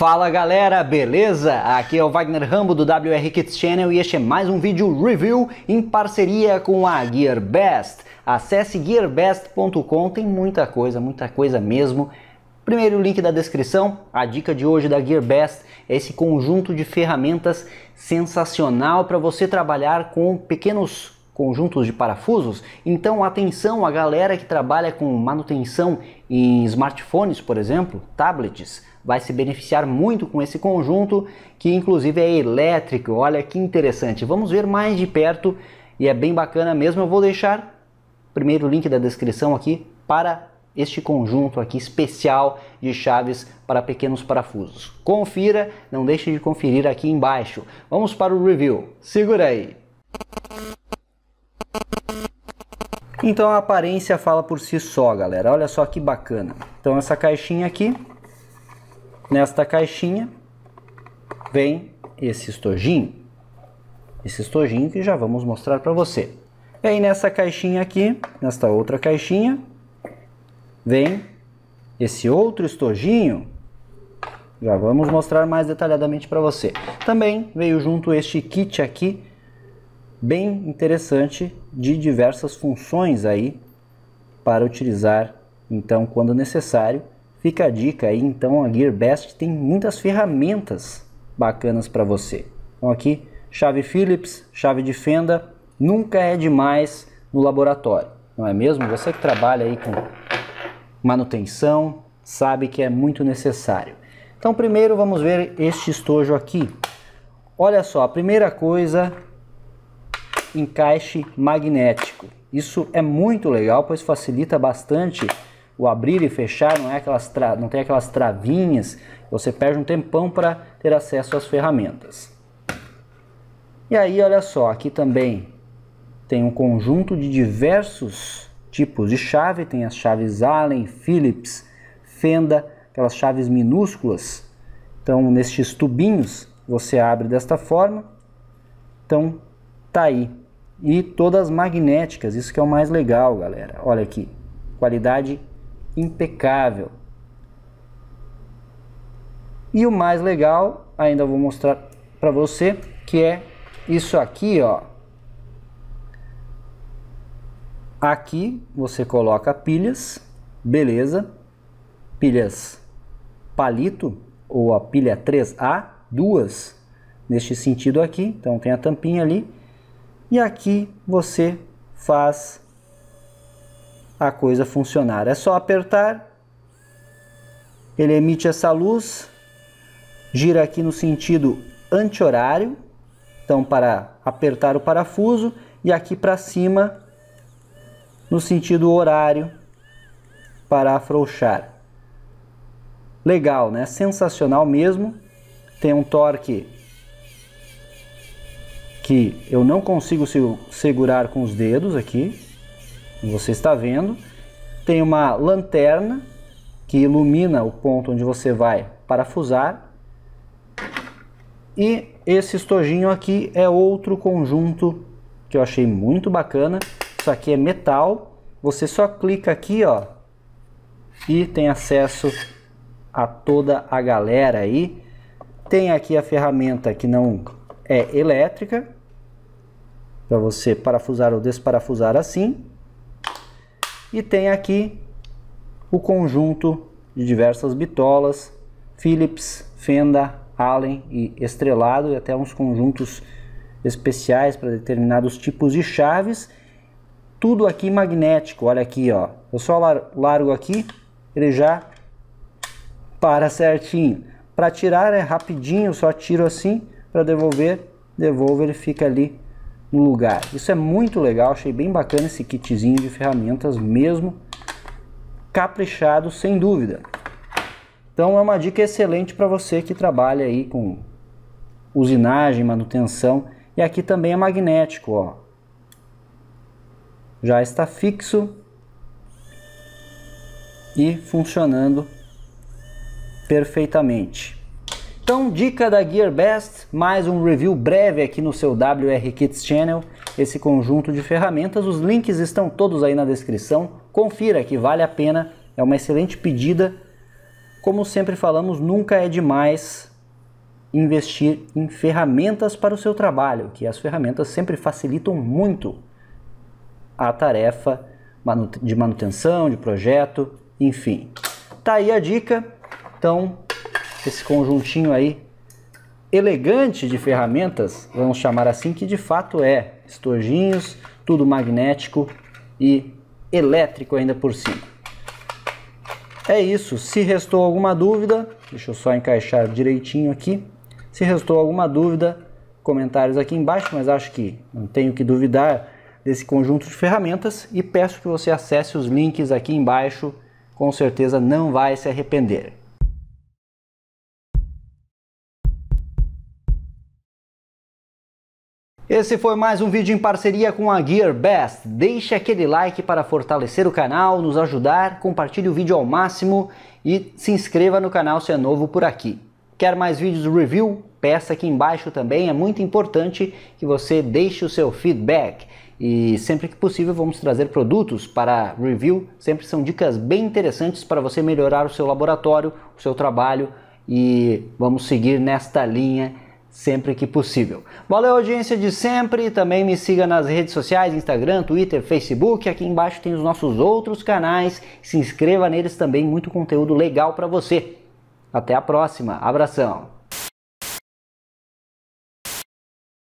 Fala galera, beleza? Aqui é o Wagner Rambo do WR Kids Channel e este é mais um vídeo review em parceria com a GearBest. Acesse gearbest.com, tem muita coisa, muita coisa mesmo. Primeiro link da descrição, a dica de hoje da GearBest é esse conjunto de ferramentas sensacional para você trabalhar com pequenos conjuntos de parafusos. Então, atenção a galera que trabalha com manutenção em smartphones, por exemplo, tablets vai se beneficiar muito com esse conjunto, que inclusive é elétrico. Olha que interessante. Vamos ver mais de perto e é bem bacana mesmo. Eu vou deixar primeiro link da descrição aqui para este conjunto aqui especial de chaves para pequenos parafusos. Confira, não deixe de conferir aqui embaixo. Vamos para o review. Segura aí. Então a aparência fala por si só, galera. Olha só que bacana. Então essa caixinha aqui Nesta caixinha vem esse estojinho. Esse estojinho que já vamos mostrar para você. E aí nessa caixinha aqui, nesta outra caixinha, vem esse outro estojinho. Já vamos mostrar mais detalhadamente para você. Também veio junto este kit aqui, bem interessante, de diversas funções aí para utilizar, então, quando necessário, Fica a dica aí, então a GearBest tem muitas ferramentas bacanas para você. Então aqui, chave Phillips, chave de fenda, nunca é demais no laboratório, não é mesmo? Você que trabalha aí com manutenção, sabe que é muito necessário. Então primeiro vamos ver este estojo aqui. Olha só, a primeira coisa, encaixe magnético. Isso é muito legal, pois facilita bastante o abrir e fechar, não, é aquelas tra... não tem aquelas travinhas, você perde um tempão para ter acesso às ferramentas. E aí, olha só, aqui também tem um conjunto de diversos tipos de chave, tem as chaves Allen, Phillips, Fenda, aquelas chaves minúsculas. Então, nestes tubinhos, você abre desta forma. Então, tá aí. E todas magnéticas, isso que é o mais legal, galera. Olha aqui, qualidade impecável. E o mais legal, ainda vou mostrar para você, que é isso aqui, ó. Aqui você coloca pilhas, beleza? Pilhas palito ou a pilha 3A, duas neste sentido aqui, então tem a tampinha ali. E aqui você faz a coisa funcionar. É só apertar, ele emite essa luz, gira aqui no sentido anti-horário, então para apertar o parafuso, e aqui para cima no sentido horário para afrouxar. Legal, né? Sensacional mesmo. Tem um torque que eu não consigo segurar com os dedos aqui você está vendo. Tem uma lanterna que ilumina o ponto onde você vai parafusar. E esse estojinho aqui é outro conjunto que eu achei muito bacana. Isso aqui é metal. Você só clica aqui, ó, e tem acesso a toda a galera aí. Tem aqui a ferramenta que não é elétrica, para você parafusar ou desparafusar assim. E tem aqui o conjunto de diversas bitolas, Philips, Fenda, Allen e estrelado, e até uns conjuntos especiais para determinados tipos de chaves. Tudo aqui magnético, olha aqui, ó. Eu só largo aqui, ele já para certinho. Para tirar é rapidinho, só tiro assim, para devolver, Devolver, ele fica ali no lugar. Isso é muito legal, achei bem bacana esse kitzinho de ferramentas mesmo, caprichado sem dúvida. Então é uma dica excelente para você que trabalha aí com usinagem, manutenção e aqui também é magnético, ó. Já está fixo e funcionando perfeitamente. Então, dica da GearBest, mais um review breve aqui no seu WR Kits Channel. Esse conjunto de ferramentas, os links estão todos aí na descrição. Confira que vale a pena, é uma excelente pedida. Como sempre falamos, nunca é demais investir em ferramentas para o seu trabalho, que as ferramentas sempre facilitam muito a tarefa de manutenção, de projeto, enfim. Tá aí a dica. Então, esse conjuntinho aí elegante de ferramentas, vamos chamar assim, que de fato é estojinhos, tudo magnético e elétrico ainda por cima. É isso, se restou alguma dúvida, deixa eu só encaixar direitinho aqui. Se restou alguma dúvida, comentários aqui embaixo, mas acho que não tenho que duvidar desse conjunto de ferramentas e peço que você acesse os links aqui embaixo, com certeza não vai se arrepender. Esse foi mais um vídeo em parceria com a Gear Best. Deixe aquele like para fortalecer o canal, nos ajudar, compartilhe o vídeo ao máximo e se inscreva no canal se é novo por aqui. Quer mais vídeos review? Peça aqui embaixo também, é muito importante que você deixe o seu feedback. E sempre que possível vamos trazer produtos para review, sempre são dicas bem interessantes para você melhorar o seu laboratório, o seu trabalho e vamos seguir nesta linha sempre que possível. Valeu audiência de sempre, também me siga nas redes sociais, Instagram, Twitter, Facebook, aqui embaixo tem os nossos outros canais, se inscreva neles também, muito conteúdo legal para você. Até a próxima, abração.